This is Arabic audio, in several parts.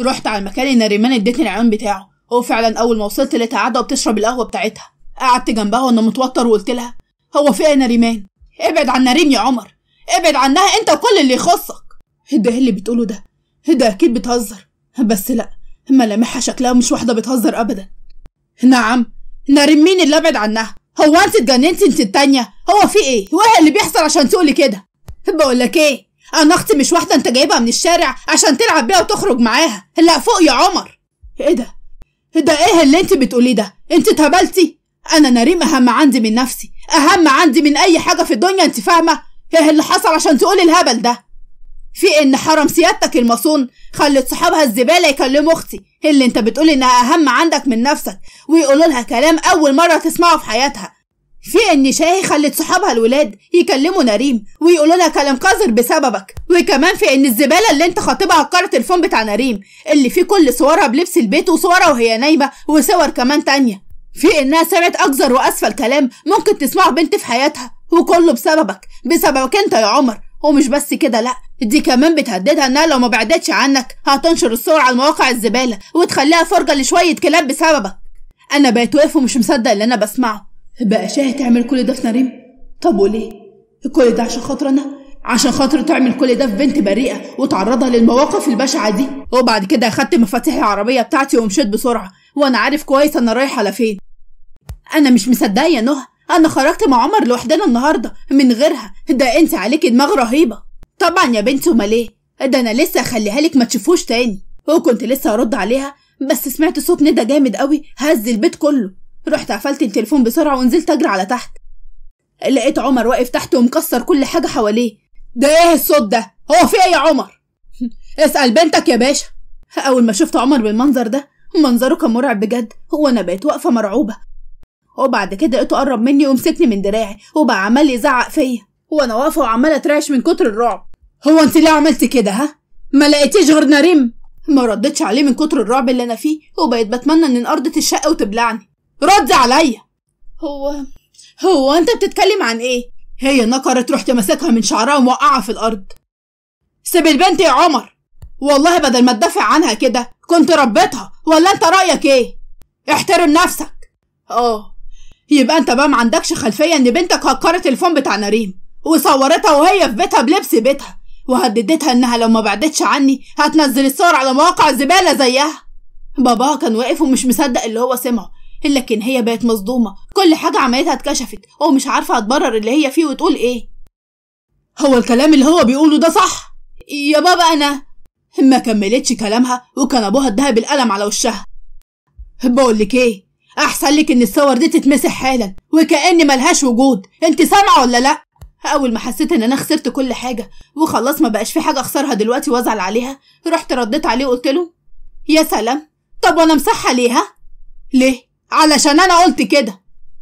رحت على المكان اللي نريمان ادتني العنوان بتاعه هو فعلا اول ما وصلت لقيتها قاعده وبتشرب القهوه بتاعتها قعدت جنبها وانا متوتر وقلت لها هو في ايه نريمان ابعد عن نريم يا عمر ابعد عنها انت وكل اللي يخصك ده ايه اللي بتقوله ده ده اكيد بتهزر بس لا ملامحها شكلها مش واحده بتهزر ابدا نعم نريم مين اللي ابعد عنها هو انت اتجننتي انت التانيه هو في ايه وايه اللي بيحصل عشان تقولي كده بقول لك ايه انا اختي مش واحده انت جايبها من الشارع عشان تلعب بيها وتخرج معاها لا فوق يا عمر ايه ده ايه ده ايه اللي انت بتقوليه ده انت اتهبلتي انا نريم اهم عندي من نفسي اهم عندي من اي حاجه في الدنيا انت فاهمه ايه اللي حصل عشان تقولي الهبل ده في إيه ان حرم سيادتك المصون خلت صحابها الزباله يكلموا اختي إيه اللي انت بتقول انها اهم عندك من نفسك ويقولوا لها كلام اول مره تسمعه في حياتها في ان شاهي خلت صحابها الولاد يكلموا نريم ويقولوا لها كلام قذر بسببك وكمان في ان الزباله اللي انت خاطبها قارة الفون بتاع نريم اللي فيه كل صورها بلبس البيت وصورها وهي نايمه وصور كمان تانية في انها سمعت اقذر واسفل كلام ممكن تسمعه بنت في حياتها وكله بسببك بسببك انت يا عمر ومش بس كده لا دي كمان بتهددها انها لو ما بعدتش عنك هتنشر الصور على مواقع الزباله وتخليها فرجه لشويه كلاب بسببك انا بقيت واقف ومش مصدق اللي انا بسمعه بقى شاهد تعمل كل ده في نريم طب وليه كل ده عشان خاطر انا عشان خاطر تعمل كل ده في بنت بريئه وتعرضها للمواقف البشعه دي وبعد كده اخدت مفاتيح العربيه بتاعتي ومشيت بسرعه وانا عارف كويس انا رايح على فين انا مش مصدقه يا نهى انا خرجت مع عمر لوحدنا النهارده من غيرها ده انت عليكي دماغ رهيبه طبعا يا بنتي امال ايه ده انا لسه اخليها لك ما تشوفوش تاني وكنت لسه هرد عليها بس سمعت صوت ندى جامد قوي هز البيت كله رحت قفلت التليفون بسرعة ونزلت أجري على تحت لقيت عمر واقف تحت ومكسر كل حاجة حواليه ده إيه الصوت ده؟ هو في إيه يا عمر؟ اسأل بنتك يا باشا أول ما شفت عمر بالمنظر ده منظره كان مرعب بجد وأنا بقيت واقفة مرعوبة وبعد كده لقيته قرب مني ومسكني من دراعي وبقى عمال يزعق فيا وأنا واقفة وعمالة أترعش من كتر الرعب هو أنت ليه عملتي كده ها؟ ما لقيتيش غير نريم ما ردتش عليه من كتر الرعب اللي أنا فيه وبقيت بتمنى إن الارض الشقة وتبلعني رد عليا هو هو انت بتتكلم عن ايه هي نكرت رحت ماسكها من شعرها وموقعها في الارض سيب البنت يا عمر والله بدل ما تدافع عنها كده كنت ربيتها ولا انت رايك ايه احترم نفسك اه يبقى انت بقى ما عندكش خلفيه ان بنتك هكرت الفون بتاع نريم وصورتها وهي في بيتها بلبس بيتها وهددتها انها لو ما بعدتش عني هتنزل الصور على مواقع الزباله زيها باباها كان واقف ومش مصدق اللي هو سمعه لكن هي بقت مصدومة كل حاجة عملتها اتكشفت ومش عارفة هتبرر اللي هي فيه وتقول ايه هو الكلام اللي هو بيقوله ده صح يا بابا انا ما كملتش كلامها وكان ابوها اداها بالقلم على وشها بقول لك ايه احسن لك ان الصور دي تتمسح حالا وكأن ملهاش وجود انت سامعه ولا لا اول ما حسيت ان انا خسرت كل حاجه وخلاص ما بقاش في حاجه اخسرها دلوقتي وازعل عليها رحت رديت عليه وقلت له يا سلام طب وانا مسحه ليها ليه علشان أنا قلت كده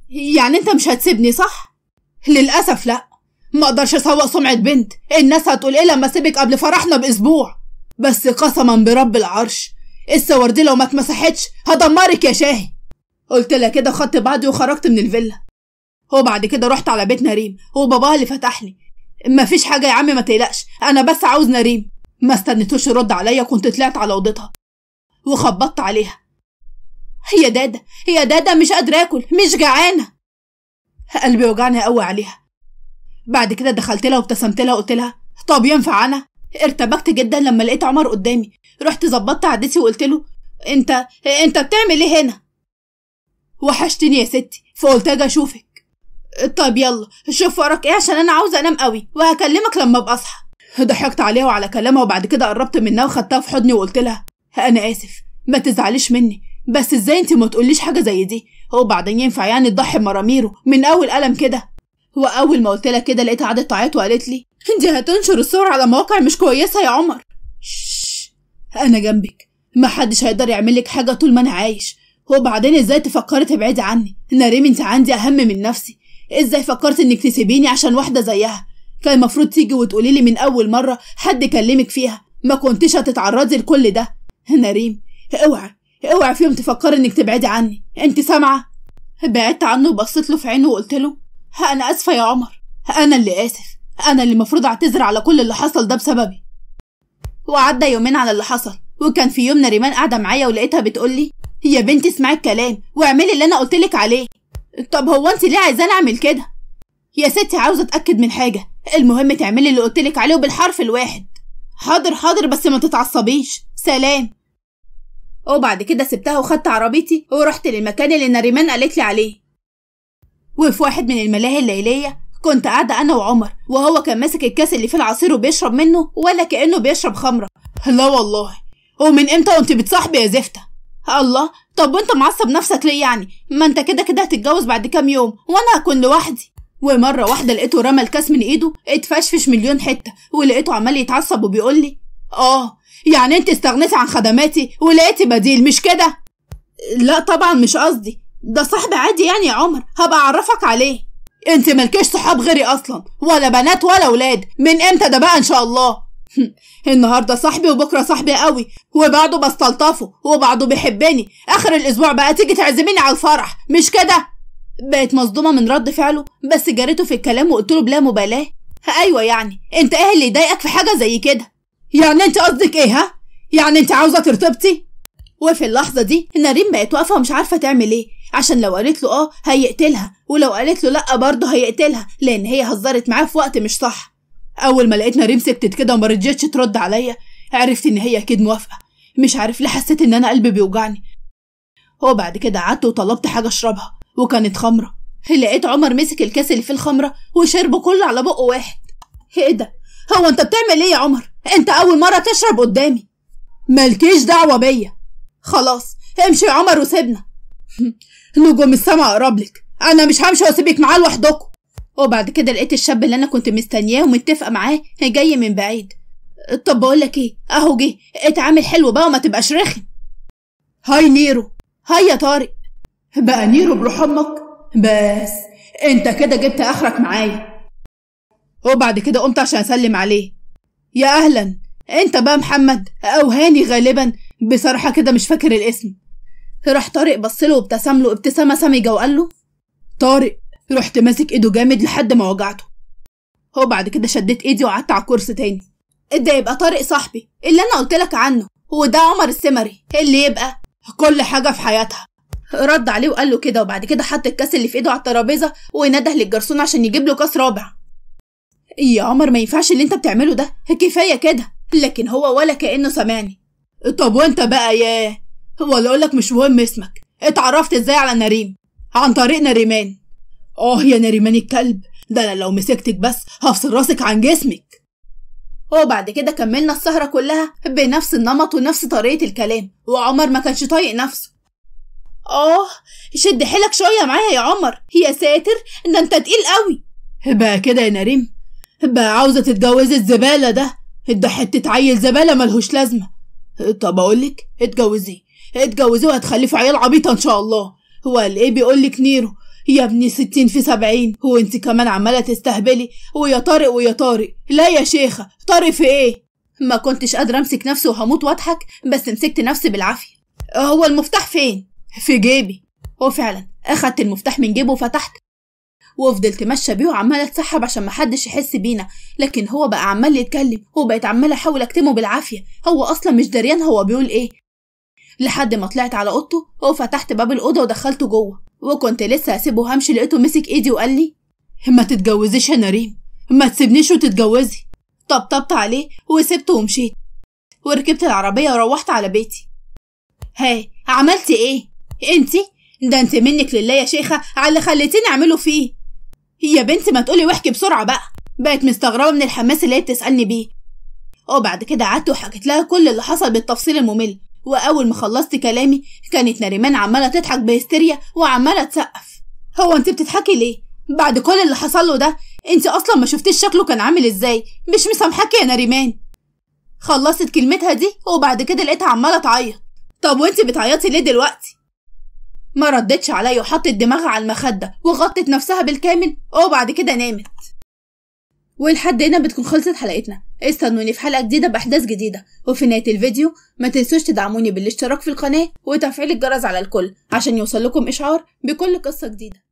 يعني أنت مش هتسيبني صح؟ للأسف لأ ما اقدرش اسوق سمعة بنت الناس هتقول ايه لما اسيبك قبل فرحنا باسبوع بس قسما برب العرش الصور دي لو ما اتمسحتش هدمرك يا شاهي قلت لها كده خدت بعضي وخرجت من الفيلا وبعد كده رحت على بيت نريم وباباها اللي فتح لي مفيش حاجه يا عم ما تقلقش انا بس عاوز نريم ما استنيتوش يرد عليا كنت طلعت على اوضتها وخبطت عليها يا دادا يا دادا مش قادرة آكل مش جعانة قلبي وجعني قوي عليها بعد كده دخلت لها وابتسمت لها وقلت لها طب ينفع أنا ارتبكت جدا لما لقيت عمر قدامي رحت ظبطت عدسي وقلت له انت انت بتعمل ايه هنا وحشتني يا ستي فقلت اجي اشوفك طب يلا شوف وراك ايه عشان انا عاوزه انام قوي وهكلمك لما ابقى اصحى ضحكت عليها وعلى كلامها وبعد كده قربت منها وخدتها في حضني وقلت لها انا اسف ما تزعليش مني بس ازاي انت ما تقوليش حاجه زي دي هو بعدين ينفع يعني تضحي بمراميره من اول قلم كده هو اول ما قلت لها كده لقيتها قعدت تعيط وقالت لي انت هتنشر الصور على مواقع مش كويسه يا عمر شش انا جنبك ما حدش هيقدر يعمل لك حاجه طول ما انا عايش وبعدين ازاي تفكري تبعدي عني انا ريم انت عندي اهم من نفسي ازاي فكرت انك تسيبيني عشان واحده زيها كان المفروض تيجي وتقولي لي من اول مره حد كلمك فيها ما كنتش هتتعرضي لكل ده انا ريم اوعى اوعي في يوم تفكري انك تبعدي عني انت سامعه بعدت عنه وبصيت له في عينه وقلت له انا اسفه يا عمر انا اللي اسف انا اللي المفروض اعتذر على كل اللي حصل ده بسببي وعدى يومين على اللي حصل وكان في يوم نريمان قاعده معايا ولقيتها بتقول لي يا بنتي اسمعي الكلام واعملي اللي انا قلت لك عليه طب هو انت ليه عايزاني اعمل كده يا ستي عاوزه اتاكد من حاجه المهم تعملي اللي قلت لك عليه بالحرف الواحد حاضر حاضر بس ما تتعصبيش سلام وبعد كده سبتها وخدت عربيتي ورحت للمكان اللي نريمان قالت لي عليه وفي واحد من الملاهي الليلية كنت قاعدة أنا وعمر وهو كان ماسك الكاس اللي فيه العصير وبيشرب منه ولا كأنه بيشرب خمرة لا والله ومن امتى وانت بتصاحبي يا زفتة الله طب وانت معصب نفسك ليه يعني ما انت كده كده هتتجوز بعد كام يوم وانا هكون لوحدي ومرة واحدة لقيته رمى الكاس من ايده اتفشفش مليون حتة ولقيته عمال يتعصب وبيقول لي اه يعني انت استغنيتي عن خدماتي ولقيتي بديل مش كده لا طبعا مش قصدي ده صاحبي عادي يعني يا عمر هبقى اعرفك عليه انت ملكيش صحاب غيري اصلا ولا بنات ولا ولاد من امتى ده بقى ان شاء الله النهارده صاحبي وبكره صاحبي قوي وبعده بستلطفه وبعده بيحبني اخر الاسبوع بقى تيجي تعزميني على الفرح مش كده بقت مصدومه من رد فعله بس جريته في الكلام وقلت له بلا مبالاه ايوه يعني انت ايه اللي يضايقك في حاجه زي كده يعني انت قصدك ايه ها يعني انت عاوزه ترتبطي وفي اللحظه دي نارين بقت واقفه ومش عارفه تعمل ايه عشان لو قالت له اه هيقتلها ولو قالت له لا برضه هيقتلها لان هي هزرت معاه في وقت مش صح اول ما لقيت نارين سكتت كده وما رضيتش ترد عليا عرفت ان هي اكيد موافقه مش عارف ليه حسيت ان انا قلبي بيوجعني وبعد كده قعدت وطلبت حاجه اشربها وكانت خمره لقيت عمر مسك الكاس اللي فيه الخمره وشربه كله على بقه واحد ايه ده هو انت بتعمل ايه يا عمر انت اول مرة تشرب قدامي مالكيش دعوة بيا خلاص امشي يا عمر وسيبنا نجوم السما اقرب لك انا مش همشي واسيبك معاه لوحدكم وبعد كده لقيت الشاب اللي انا كنت مستنياه ومتفقه معاه جاي من بعيد طب بقول لك ايه اهو جه اتعامل حلو بقى وما تبقاش رخم هاي نيرو هاي يا طارق بقى نيرو بروح امك بس انت كده جبت اخرك معايا وبعد كده قمت عشان اسلم عليه يا أهلا أنت بقى محمد أو هاني غالبا بصراحة كده مش فاكر الاسم راح طارق بصله وابتسم له ابتسامة سمجة وقال له طارق رحت ماسك ايده جامد لحد ما وجعته هو بعد كده شديت ايدي وقعدت على الكرسي تاني ده يبقى طارق صاحبي اللي انا قلت لك عنه هو ده عمر السمري اللي يبقى كل حاجة في حياتها رد عليه وقال له كده وبعد كده حط الكاس اللي في ايده على الترابيزة ونده للجرسون عشان يجيب له كاس رابع يا عمر ما ينفعش اللي انت بتعمله ده كفايه كده لكن هو ولا كانه سمعني طب وانت بقى ياه ولا اقولك مش مهم اسمك اتعرفت ازاي على نريم عن طريق نريمان اه يا نريمان الكلب ده انا لو مسكتك بس هفصل راسك عن جسمك وبعد كده كملنا السهرة كلها بنفس النمط ونفس طريقة الكلام وعمر ما كانش طايق نفسه آه شد حيلك شوية معايا يا عمر يا ساتر ده انت تقيل قوي بقى كده يا نريم بقى عاوزة تتجوزي الزبالة ده ده حتة عيل زبالة ملهوش لازمة طب أقولك اتجوزيه اتجوزيه وهتخلفوا عيال عبيطة إن شاء الله قال إيه بيقولك نيرو يا ابني ستين في سبعين انت كمان عمالة تستهبلي ويا طارق ويا طارق لا يا شيخة طارق في ايه ما كنتش قادرة امسك نفسي وهموت واضحك بس مسكت نفسي بالعافية هو المفتاح فين في جيبي وفعلا اخدت المفتاح من جيبه وفتحت وفضلت ماشيه بيه وعماله اتسحب عشان محدش يحس بينا لكن هو بقى عمال يتكلم وبقيت عماله احاول اكتمه بالعافيه هو اصلا مش دريان هو بيقول ايه لحد ما طلعت على اوضته وفتحت باب الاوضه ودخلته جوه وكنت لسه هسيبه همشي لقيته مسك ايدي وقال لي ما تتجوزيش يا نريم ما تسيبنيش وتتجوزي طبطبت عليه وسبته ومشيت وركبت العربية وروحت على بيتي هاي عملتي ايه انتي ده انت منك لله يا شيخة على اللي خليتيني اعمله فيه يا بنتي ما تقولي واحكي بسرعة بقى بقت مستغربة من الحماس اللي هي بتسألني بيه وبعد كده قعدت وحكيت لها كل اللي حصل بالتفصيل الممل وأول ما خلصت كلامي كانت نريمان عمالة تضحك بهستيريا وعمالة تسقف هو انت بتضحكي ليه؟ بعد كل اللي حصل له ده انت أصلا ما شفتيش شكله كان عامل ازاي مش مسامحاكي يا نريمان خلصت كلمتها دي وبعد كده لقيتها عمالة تعيط طب وانت بتعيطي ليه دلوقتي؟ ما ردتش عليا وحطت دماغها على المخدة وغطت نفسها بالكامل وبعد كده نامت ولحد هنا بتكون خلصت حلقتنا استنوني في حلقة جديدة بأحداث جديدة وفي نهاية الفيديو ما تنسوش تدعموني بالاشتراك في القناة وتفعيل الجرس على الكل عشان يوصل لكم إشعار بكل قصة جديدة